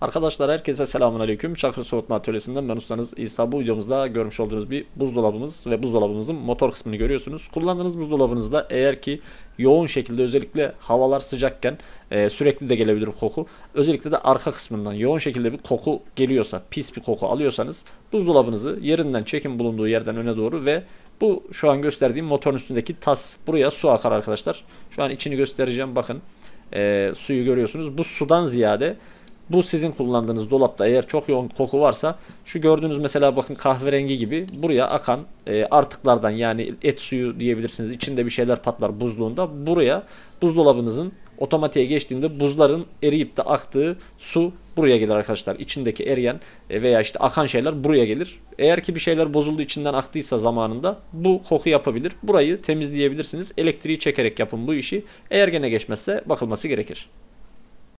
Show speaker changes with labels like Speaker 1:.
Speaker 1: Arkadaşlar herkese selamun aleyküm. Çakır Soğutma Atölyesi'nden ben ustanız İsa. Bu videomuzda görmüş olduğunuz bir buzdolabımız ve buzdolabımızın motor kısmını görüyorsunuz. Kullandığınız buzdolabınızda eğer ki yoğun şekilde özellikle havalar sıcakken e, sürekli de gelebilir koku. Özellikle de arka kısmından yoğun şekilde bir koku geliyorsa, pis bir koku alıyorsanız buzdolabınızı yerinden çekin bulunduğu yerden öne doğru ve bu şu an gösterdiğim motorun üstündeki tas buraya su akar arkadaşlar. Şu an içini göstereceğim bakın. E, suyu görüyorsunuz. Bu sudan ziyade bu sizin kullandığınız dolapta eğer çok yoğun koku varsa şu gördüğünüz mesela bakın kahverengi gibi buraya akan e, artıklardan yani et suyu diyebilirsiniz içinde bir şeyler patlar buzluğunda buraya buzdolabınızın otomatiğe geçtiğinde buzların eriyip de aktığı su buraya gelir arkadaşlar. İçindeki eriyen e, veya işte akan şeyler buraya gelir. Eğer ki bir şeyler bozuldu içinden aktıysa zamanında bu koku yapabilir. Burayı temizleyebilirsiniz. Elektriği çekerek yapın bu işi. Eğer gene geçmezse bakılması gerekir.